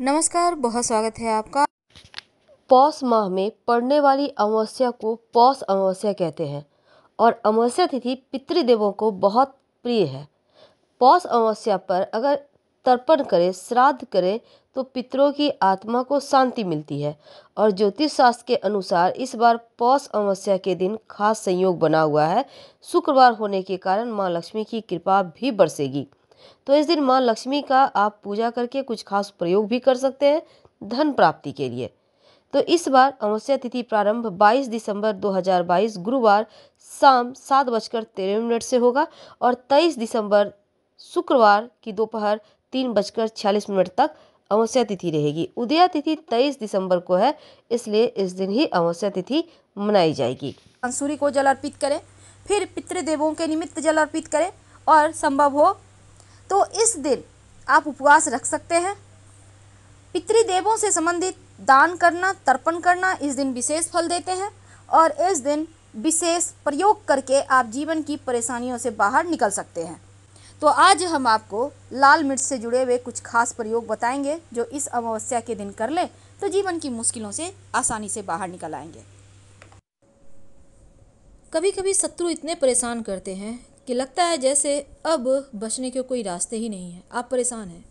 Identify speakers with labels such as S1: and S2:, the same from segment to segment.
S1: नमस्कार बहुत स्वागत है आपका पौष माह में पड़ने वाली अमावस्या को पौष अमावस्या कहते हैं और अमावस्या तिथि पितृदेवों को बहुत प्रिय है पौष अमावस्या पर अगर तर्पण करें श्राद्ध करें तो पितरों की आत्मा को शांति मिलती है और ज्योतिष शास्त्र के अनुसार इस बार पौष अमावस्या के दिन खास संयोग बना हुआ है शुक्रवार होने के कारण माँ लक्ष्मी की कृपा भी बरसेगी तो इस दिन माँ लक्ष्मी का आप पूजा करके कुछ खास प्रयोग भी कर सकते हैं धन प्राप्ति के लिए तो इस बार अमावस्या तिथि प्रारंभ 22 दिसंबर 2022 गुरुवार शाम सात बजकर तेरह मिनट से होगा और 23 दिसंबर शुक्रवार की दोपहर तीन बजकर छियालीस मिनट तक अमावस्या तिथि रहेगी उदया तिथि तेईस दिसंबर को है इसलिए इस दिन ही अमावस्या तिथि मनाई जाएगी अंसूरी को जल अर्पित करें फिर पितृदेवों के निमित्त जल अर्पित करें और संभव हो तो इस दिन आप उपवास रख सकते हैं पितृदेवों से संबंधित दान करना तर्पण करना इस दिन विशेष फल देते हैं और इस दिन विशेष प्रयोग करके आप जीवन की परेशानियों से बाहर निकल सकते हैं तो आज हम आपको लाल मिर्च से जुड़े हुए कुछ खास प्रयोग बताएंगे जो इस अमावस्या के दिन कर लें तो जीवन की मुश्किलों से आसानी से बाहर निकल आएंगे कभी कभी शत्रु इतने परेशान करते हैं कि लगता है जैसे अब बचने के कोई रास्ते ही नहीं है आप परेशान हैं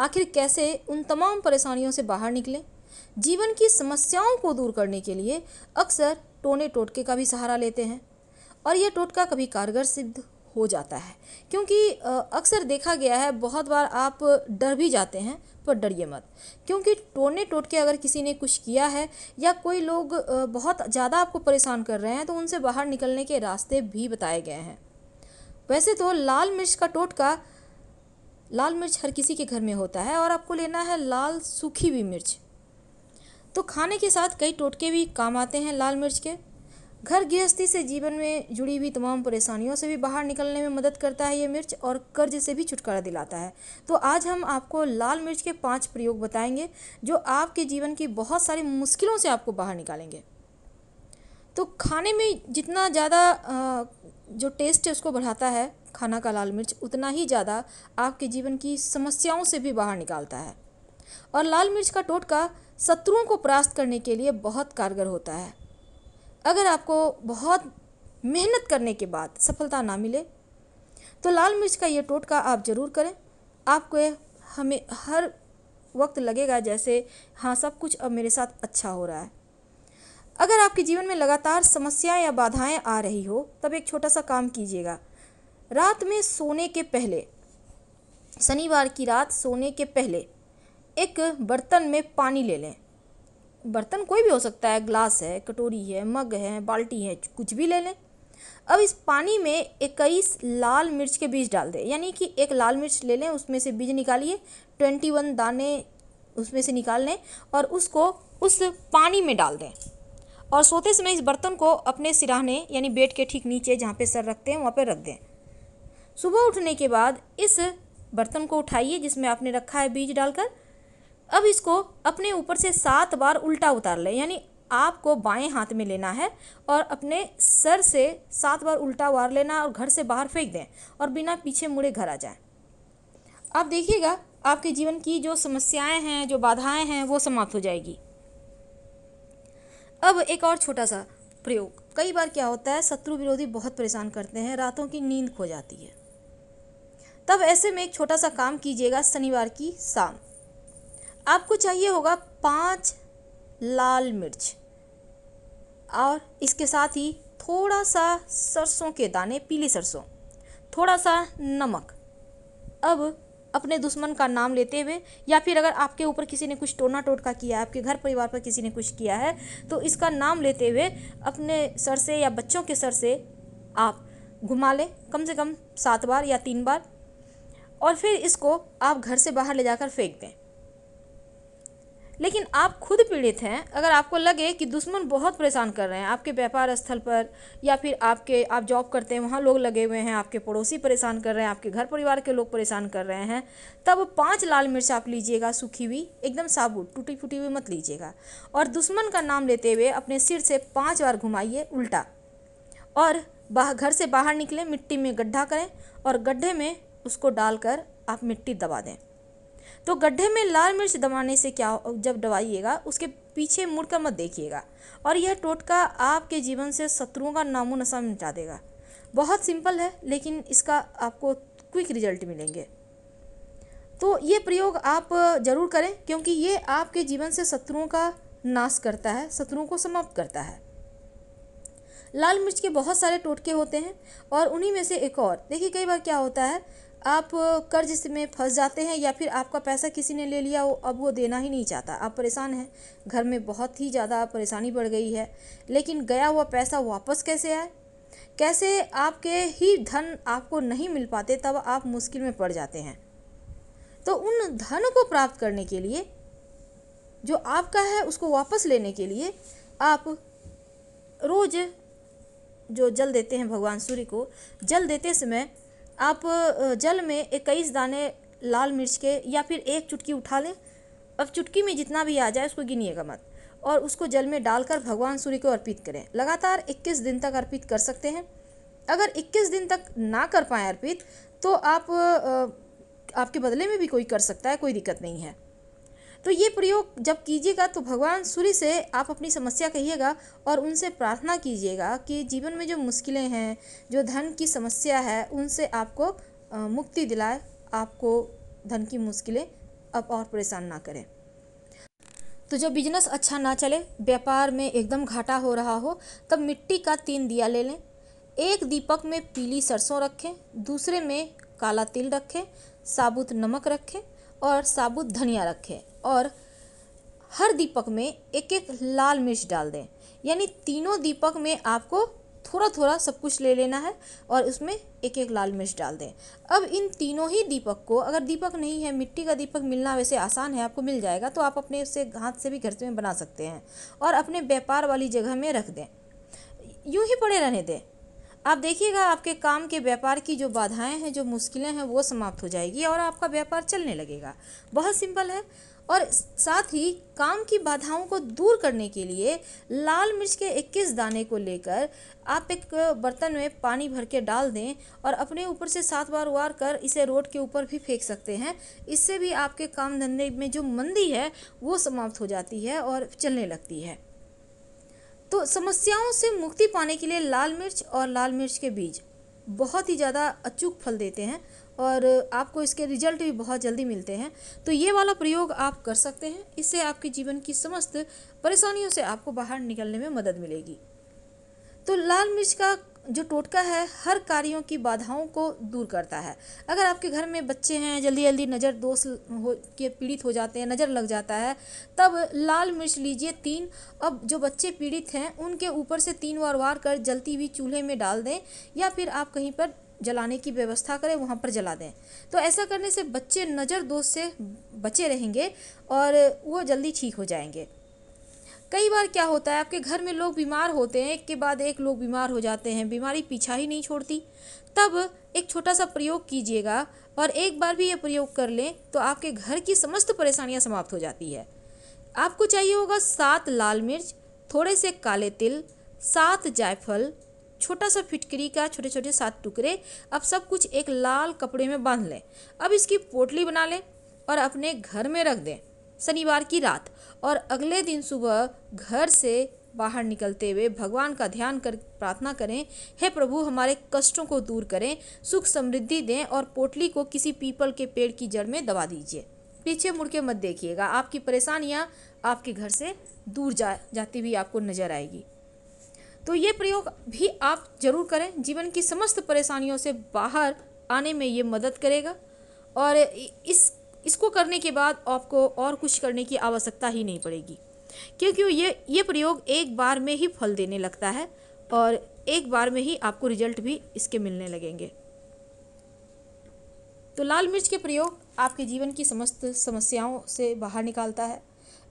S1: आखिर कैसे उन तमाम परेशानियों से बाहर निकलें जीवन की समस्याओं को दूर करने के लिए अक्सर टोने टोटके का भी सहारा लेते हैं और यह टोटका कभी कारगर सिद्ध हो जाता है क्योंकि अक्सर देखा गया है बहुत बार आप डर भी जाते हैं पर डरिए मत क्योंकि टोने टोटके अगर किसी ने कुछ किया है या कोई लोग बहुत ज़्यादा आपको परेशान कर रहे हैं तो उनसे बाहर निकलने के रास्ते भी बताए गए हैं वैसे तो लाल मिर्च का टोटका लाल मिर्च हर किसी के घर में होता है और आपको लेना है लाल सूखी हुई मिर्च तो खाने के साथ कई टोटके भी काम आते हैं लाल मिर्च के घर गृहस्थी से जीवन में जुड़ी हुई तमाम परेशानियों से भी बाहर निकलने में मदद करता है ये मिर्च और कर्ज से भी छुटकारा दिलाता है तो आज हम आपको लाल मिर्च के पांच प्रयोग बताएंगे जो आपके जीवन की बहुत सारी मुश्किलों से आपको बाहर निकालेंगे तो खाने में जितना ज़्यादा जो टेस्ट है उसको बढ़ाता है खाना का लाल मिर्च उतना ही ज़्यादा आपके जीवन की समस्याओं से भी बाहर निकालता है और लाल मिर्च का टोटका शत्रुओं को परास्त करने के लिए बहुत कारगर होता है अगर आपको बहुत मेहनत करने के बाद सफलता ना मिले तो लाल मिर्च का ये टोटका आप ज़रूर करें आपको हमें हर वक्त लगेगा जैसे हाँ सब कुछ अब मेरे साथ अच्छा हो रहा है अगर आपके जीवन में लगातार समस्याएं या बाधाएं आ रही हो तब एक छोटा सा काम कीजिएगा रात में सोने के पहले शनिवार की रात सोने के पहले एक बर्तन में पानी ले लें बर्तन कोई भी हो सकता है ग्लास है कटोरी है मग है बाल्टी है कुछ भी ले लें अब इस पानी में इक्कीस लाल मिर्च के बीज डाल दें यानी कि एक लाल मिर्च ले लें उसमें से बीज निकालिए ट्वेंटी वन दाने उसमें से निकाल लें और उसको उस पानी में डाल दें और सोते समय इस बर्तन को अपने सिराहने यानी बेड के ठीक नीचे जहाँ पे सर रखते हैं वहाँ पे रख दें सुबह उठने के बाद इस बर्तन को उठाइए जिसमें आपने रखा है बीज डालकर अब इसको अपने ऊपर से सात बार उल्टा उतार लें यानी आपको बाएं हाथ में लेना है और अपने सर से सात बार उल्टा उतार लेना और घर से बाहर फेंक दें और बिना पीछे मुड़े घर आ जाए आप देखिएगा आपके जीवन की जो समस्याएं हैं जो बाधाएं हैं वो समाप्त हो जाएगी अब एक और छोटा सा प्रयोग कई बार क्या होता है शत्रु विरोधी बहुत परेशान करते हैं रातों की नींद खो जाती है तब ऐसे में एक छोटा सा काम कीजिएगा शनिवार की शाम आपको चाहिए होगा पाँच लाल मिर्च और इसके साथ ही थोड़ा सा सरसों के दाने पीले सरसों थोड़ा सा नमक अब अपने दुश्मन का नाम लेते हुए या फिर अगर आपके ऊपर किसी ने कुछ टोना टोटका किया है आपके घर परिवार पर किसी ने कुछ किया है तो इसका नाम लेते हुए अपने सर से या बच्चों के सर से आप घुमा लें कम से कम सात बार या तीन बार और फिर इसको आप घर से बाहर ले जाकर फेंक दें लेकिन आप खुद पीड़ित हैं अगर आपको लगे कि दुश्मन बहुत परेशान कर रहे हैं आपके व्यापार स्थल पर या फिर आपके आप जॉब करते हैं वहाँ लोग लगे हुए हैं आपके पड़ोसी परेशान कर रहे हैं आपके घर परिवार के लोग परेशान कर रहे हैं तब पाँच लाल मिर्च आप लीजिएगा सूखी हुई एकदम साबुत टूटी फूटी हुई मत लीजिएगा और दुश्मन का नाम लेते हुए अपने सिर से पाँच बार घुमाइए उल्टा और बाहर घर से बाहर निकलें मिट्टी में गड्ढा करें और गड्ढे में उसको डालकर आप मिट्टी दबा दें तो गड्ढे में लाल मिर्च दबाने से क्या जब दबाइएगा उसके पीछे मुड़कर मत देखिएगा और यह टोटका आपके जीवन से शत्रुओं का नामो नशा मिटा देगा बहुत सिंपल है लेकिन इसका आपको क्विक रिजल्ट मिलेंगे तो ये प्रयोग आप ज़रूर करें क्योंकि ये आपके जीवन से शत्रुओं का नाश करता है शत्रुओं को समाप्त करता है लाल मिर्च के बहुत सारे टोटके होते हैं और उन्हीं में से एक और देखिए कई बार क्या होता है आप कर्ज में फंस जाते हैं या फिर आपका पैसा किसी ने ले लिया वो अब वो देना ही नहीं चाहता आप परेशान हैं घर में बहुत ही ज़्यादा परेशानी बढ़ गई है लेकिन गया हुआ पैसा वापस कैसे आए कैसे आपके ही धन आपको नहीं मिल पाते तब आप मुश्किल में पड़ जाते हैं तो उन धन को प्राप्त करने के लिए जो आपका है उसको वापस लेने के लिए आप रोज़ जो जल देते हैं भगवान सूर्य को जल देते समय आप जल में इक्कीस दाने लाल मिर्च के या फिर एक चुटकी उठा लें अब चुटकी में जितना भी आ जाए उसको गिनिएगा मत और उसको जल में डालकर भगवान सूर्य को अर्पित करें लगातार 21 दिन तक अर्पित कर सकते हैं अगर 21 दिन तक ना कर पाएँ अर्पित तो आप आपके बदले में भी कोई कर सकता है कोई दिक्कत नहीं है तो ये प्रयोग जब कीजिएगा तो भगवान सूर्य से आप अपनी समस्या कहिएगा और उनसे प्रार्थना कीजिएगा कि जीवन में जो मुश्किलें हैं जो धन की समस्या है उनसे आपको मुक्ति दिलाए आपको धन की मुश्किलें अब और परेशान ना करें तो जब बिजनेस अच्छा ना चले व्यापार में एकदम घाटा हो रहा हो तब मिट्टी का तीन दिया ले लें एक दीपक में पीली सरसों रखें दूसरे में काला तिल रखें साबुत नमक रखें और साबुत धनिया रखें और हर दीपक में एक एक लाल मिर्च डाल दें यानी तीनों दीपक में आपको थोड़ा थोड़ा सब कुछ ले लेना है और उसमें एक एक लाल मिर्च डाल दें अब इन तीनों ही दीपक को अगर दीपक नहीं है मिट्टी का दीपक मिलना वैसे आसान है आपको मिल जाएगा तो आप अपने उससे हाथ से भी घर से में बना सकते हैं और अपने व्यापार वाली जगह में रख दें यूं ही पड़े रहने दें आप देखिएगा आपके काम के व्यापार की जो बाधाएं हैं जो मुश्किलें हैं वो समाप्त हो जाएगी और आपका व्यापार चलने लगेगा बहुत सिंपल है और साथ ही काम की बाधाओं को दूर करने के लिए लाल मिर्च के 21 दाने को लेकर आप एक बर्तन में पानी भर के डाल दें और अपने ऊपर से सात बार वार कर इसे रोड के ऊपर भी फेंक सकते हैं इससे भी आपके काम धंधे में जो मंदी है वो समाप्त हो जाती है और चलने लगती है तो समस्याओं से मुक्ति पाने के लिए लाल मिर्च और लाल मिर्च के बीज बहुत ही ज़्यादा अचूक फल देते हैं और आपको इसके रिजल्ट भी बहुत जल्दी मिलते हैं तो ये वाला प्रयोग आप कर सकते हैं इससे आपके जीवन की समस्त परेशानियों से आपको बाहर निकलने में मदद मिलेगी तो लाल मिर्च का जो टोटका है हर कार्यों की बाधाओं को दूर करता है अगर आपके घर में बच्चे हैं जल्दी जल्दी नज़र दोष हो के पीड़ित हो जाते हैं नज़र लग जाता है तब लाल मिर्च लीजिए तीन अब जो बच्चे पीड़ित हैं उनके ऊपर से तीन बार वार कर जलती हुई चूल्हे में डाल दें या फिर आप कहीं पर जलाने की व्यवस्था करें वहाँ पर जला दें तो ऐसा करने से बच्चे नज़र दोष से बचे रहेंगे और वो जल्दी ठीक हो जाएंगे कई बार क्या होता है आपके घर में लोग बीमार होते हैं एक के बाद एक लोग बीमार हो जाते हैं बीमारी पीछा ही नहीं छोड़ती तब एक छोटा सा प्रयोग कीजिएगा और एक बार भी ये प्रयोग कर लें तो आपके घर की समस्त परेशानियाँ समाप्त हो जाती है आपको चाहिए होगा सात लाल मिर्च थोड़े से काले तिल सात जायफल छोटा सा फिटकरी का छोटे छोटे सात टुकड़े अब सब कुछ एक लाल कपड़े में बांध लें अब इसकी पोटली बना लें और अपने घर में रख दें शनिवार की रात और अगले दिन सुबह घर से बाहर निकलते हुए भगवान का ध्यान कर प्रार्थना करें हे प्रभु हमारे कष्टों को दूर करें सुख समृद्धि दें और पोटली को किसी पीपल के पेड़ की जड़ में दबा दीजिए पीछे मुड़ के मत देखिएगा आपकी परेशानियाँ आपके घर से दूर जा जाती हुई आपको नज़र आएगी तो ये प्रयोग भी आप जरूर करें जीवन की समस्त परेशानियों से बाहर आने में ये मदद करेगा और इस इसको करने के बाद आपको और कुछ करने की आवश्यकता ही नहीं पड़ेगी क्योंकि ये ये प्रयोग एक बार में ही फल देने लगता है और एक बार में ही आपको रिजल्ट भी इसके मिलने लगेंगे तो लाल मिर्च के प्रयोग आपके जीवन की समस्त समस्याओं से बाहर निकालता है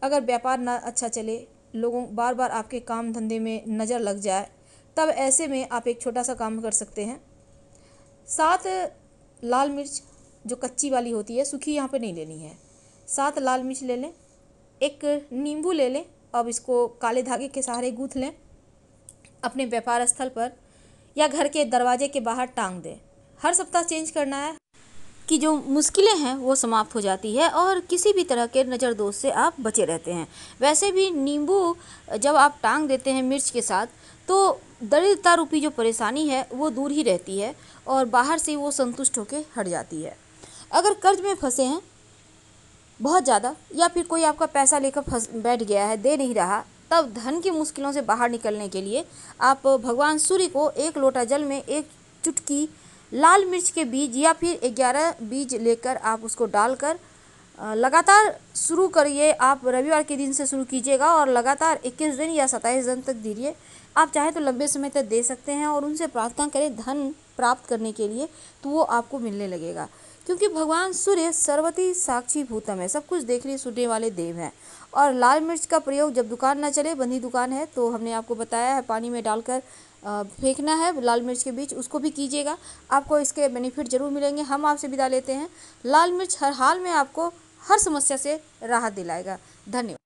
S1: अगर व्यापार ना अच्छा चले लोगों बार बार आपके काम धंधे में नज़र लग जाए तब ऐसे में आप एक छोटा सा काम कर सकते हैं साथ लाल मिर्च जो कच्ची वाली होती है सूखी यहाँ पे नहीं लेनी है सात लाल मिर्च ले लें एक नींबू ले लें अब इसको काले धागे के सहारे गूँथ लें अपने व्यापार स्थल पर या घर के दरवाजे के बाहर टांग दें हर सप्ताह चेंज करना है कि जो मुश्किलें हैं वो समाप्त हो जाती है और किसी भी तरह के नज़र दोष से आप बचे रहते हैं वैसे भी नींबू जब आप टांग देते हैं मिर्च के साथ तो दरिद्रता रूपी जो परेशानी है वो दूर ही रहती है और बाहर से वो संतुष्ट होकर हट जाती है अगर कर्ज में फंसे हैं बहुत ज़्यादा या फिर कोई आपका पैसा लेकर फंस बैठ गया है दे नहीं रहा तब धन की मुश्किलों से बाहर निकलने के लिए आप भगवान सूर्य को एक लोटा जल में एक चुटकी लाल मिर्च के बीज या फिर ग्यारह बीज लेकर आप उसको डालकर लगातार शुरू करिए आप रविवार के दिन से शुरू कीजिएगा और लगातार 21 दिन या 27 दिन तक दीजिए आप चाहे तो लंबे समय तक दे सकते हैं और उनसे प्रार्थना करें धन प्राप्त करने के लिए तो वो आपको मिलने लगेगा क्योंकि भगवान सूर्य सर्वती साक्षी भूतम है सब कुछ देखने सुनने वाले देव हैं और लाल मिर्च का प्रयोग जब दुकान ना चले बंदी दुकान है तो हमने आपको बताया है पानी में डालकर फेंकना है लाल मिर्च के बीच उसको भी कीजिएगा आपको इसके बेनिफिट ज़रूर मिलेंगे हम आपसे विदा लेते हैं लाल मिर्च हर हाल में आपको हर समस्या से राहत दिलाएगा धन्यवाद